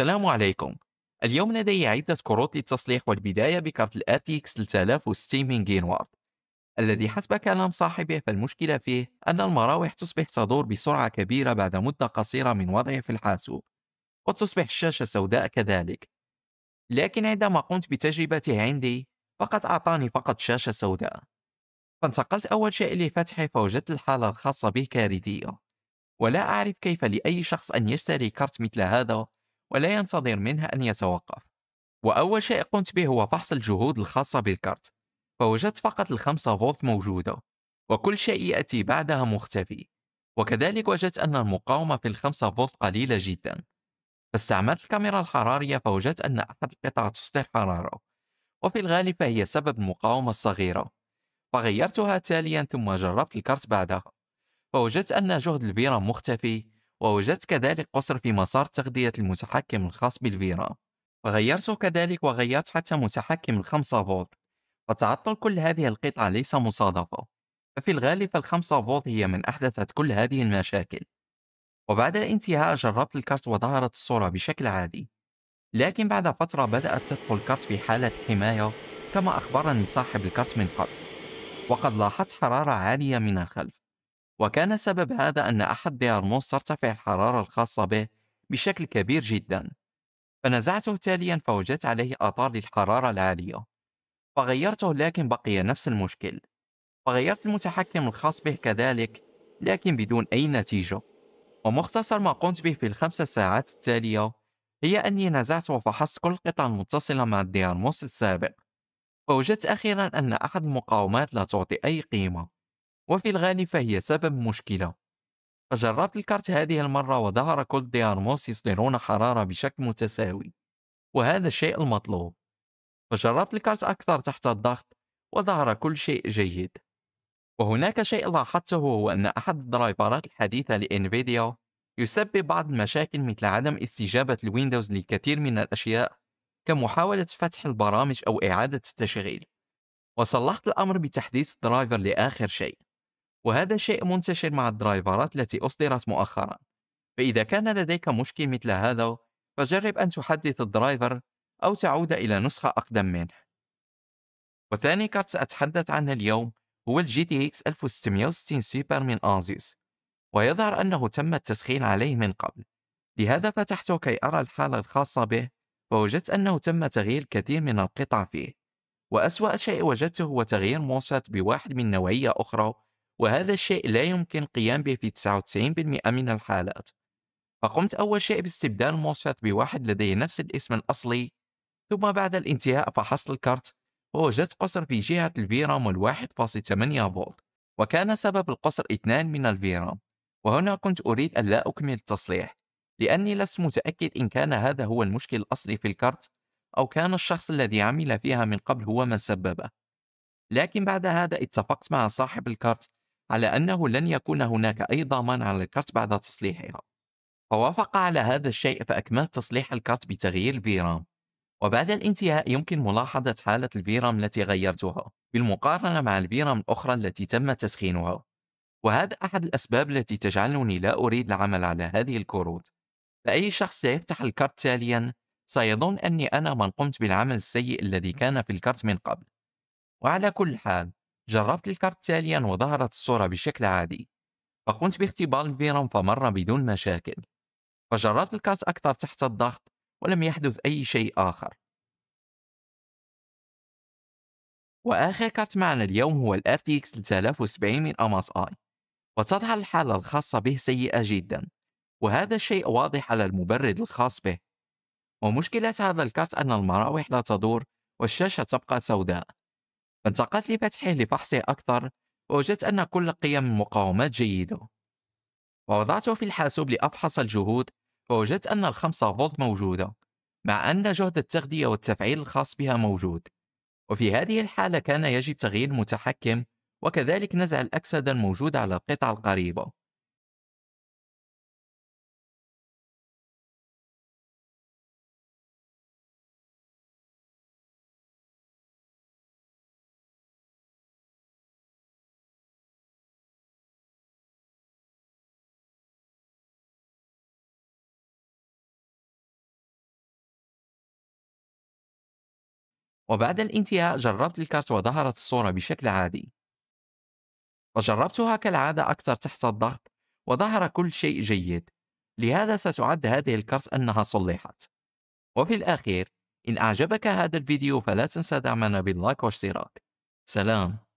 السلام عليكم اليوم لدي عدة كروت للتصليح والبداية بكارت الـ RTX 3060 من جينوارد الذي حسب كلام صاحبه فالمشكلة فيه أن المراوح تصبح تدور بسرعة كبيرة بعد مدة قصيرة من وضعه في الحاسوب وتصبح الشاشة سوداء كذلك لكن عندما قمت بتجربته عندي فقد أعطاني فقط شاشة سوداء فانتقلت أول شيء لفتحه فوجدت الحالة الخاصة به كارثية ولا أعرف كيف لأي شخص أن يشتري كارت مثل هذا ولا ينتظر منها أن يتوقف وأول شيء قمت به هو فحص الجهود الخاصة بالكارت فوجدت فقط الخمسة فولت موجودة وكل شيء يأتي بعدها مختفي وكذلك وجدت أن المقاومة في الخمسة فولت قليلة جدا فاستعملت الكاميرا الحرارية فوجدت أن أحد القطع تصدر حرارة وفي الغالب فهي سبب المقاومة الصغيرة فغيرتها تاليا ثم جربت الكارت بعدها فوجدت أن جهد الفيرا مختفي ووجدت كذلك قصر في مسار تغذية المتحكم الخاص بالفيرا فغيرته كذلك وغيرت حتى متحكم الخمسة فولت فتعطل كل هذه القطع ليس مصادفة ففي الغالب فالخمسة فولت هي من أحدثت كل هذه المشاكل وبعد الانتهاء جربت الكارت وظهرت الصورة بشكل عادي لكن بعد فترة بدأت تدخل الكارت في حالة الحماية كما أخبرني صاحب الكارت من قبل وقد لاحظت حرارة عالية من الخلف وكان سبب هذا أن أحد ديارموس ترتفع الحرارة الخاصة به بشكل كبير جدا فنزعته تاليا فوجدت عليه آثار للحرارة العالية فغيرته لكن بقي نفس المشكل فغيرت المتحكم الخاص به كذلك لكن بدون أي نتيجة ومختصر ما قمت به في الخمس ساعات التالية هي أني نزعت وفحصت كل القطع المتصلة مع الديارموس السابق فوجدت أخيرا أن أحد المقاومات لا تعطي أي قيمة وفي الغالب فهي سبب مشكلة فجربت الكارت هذه المرة وظهر كل موس يصدرون حرارة بشكل متساوي وهذا الشيء المطلوب فجربت الكارت أكثر تحت الضغط وظهر كل شيء جيد وهناك شيء لاحظته هو أن أحد الدرايفرات الحديثة لإنفيديا يسبب بعض المشاكل مثل عدم استجابة الويندوز لكثير من الأشياء كمحاولة فتح البرامج أو إعادة التشغيل وصلحت الأمر بتحديث الدرايفر لآخر شيء وهذا شيء منتشر مع الدرايفرات التي أصدرت مؤخرا فإذا كان لديك مشكل مثل هذا فجرب أن تحدث الدرايفر أو تعود إلى نسخة أقدم منه وثاني كارت سأتحدث عنه اليوم هو الـ GTX 1660 سوبر من أنزيس ويظهر أنه تم التسخين عليه من قبل لهذا فتحته كي أرى الحالة الخاصة به فوجدت أنه تم تغيير كثير من القطع فيه وأسوأ شيء وجدته هو تغيير موسات بواحد من نوعية أخرى وهذا الشيء لا يمكن القيام به في 99% من الحالات فقمت أول شيء باستبدال الموصفات بواحد لديه نفس الاسم الأصلي ثم بعد الانتهاء فحصت الكارت ووجدت قصر في جهة الفيرام والواحد فاصل فولت وكان سبب القصر اثنان من الفيرام وهنا كنت أريد أن لا أكمل التصليح لأني لست متأكد إن كان هذا هو المشكل الأصلي في الكارت أو كان الشخص الذي عمل فيها من قبل هو من سببه لكن بعد هذا اتفقت مع صاحب الكارت على أنه لن يكون هناك أي ضمان على الكارت بعد تصليحها فوافق على هذا الشيء فأكمل تصليح الكارت بتغيير الفيرام وبعد الانتهاء يمكن ملاحظة حالة الفيرام التي غيرتها بالمقارنة مع الفيرام الأخرى التي تم تسخينها وهذا أحد الأسباب التي تجعلني لا أريد العمل على هذه الكروت فأي شخص سيفتح الكارت تاليا سيظن أني أنا من قمت بالعمل السيء الذي كان في الكارت من قبل وعلى كل حال جربت الكارت تاليا وظهرت الصورة بشكل عادي فقمت باختبار الفيرم فمر بدون مشاكل فجربت الكارت أكثر تحت الضغط ولم يحدث أي شيء آخر وآخر كارت معنا اليوم هو الـ RTX 3070 من MSI وتظهر الحالة الخاصة به سيئة جدا وهذا الشيء واضح على المبرد الخاص به ومشكلة هذا الكارت أن المراوح لا تدور والشاشة تبقى سوداء فانتقلت لفتحه لفحصه أكثر ووجدت أن كل قيم المقاومات جيدة ووضعته في الحاسوب لأفحص الجهود فوجدت أن الخمسة فولت موجودة مع أن جهد التغذية والتفعيل الخاص بها موجود وفي هذه الحالة كان يجب تغيير المتحكم وكذلك نزع الأكسدة الموجودة على القطع القريبة وبعد الانتهاء جربت الكارت وظهرت الصورة بشكل عادي وجربتها كالعادة أكثر تحت الضغط وظهر كل شيء جيد لهذا ستعد هذه الكارت أنها صلحت وفي الأخير إن أعجبك هذا الفيديو فلا تنسى دعمنا باللايك واشتراك سلام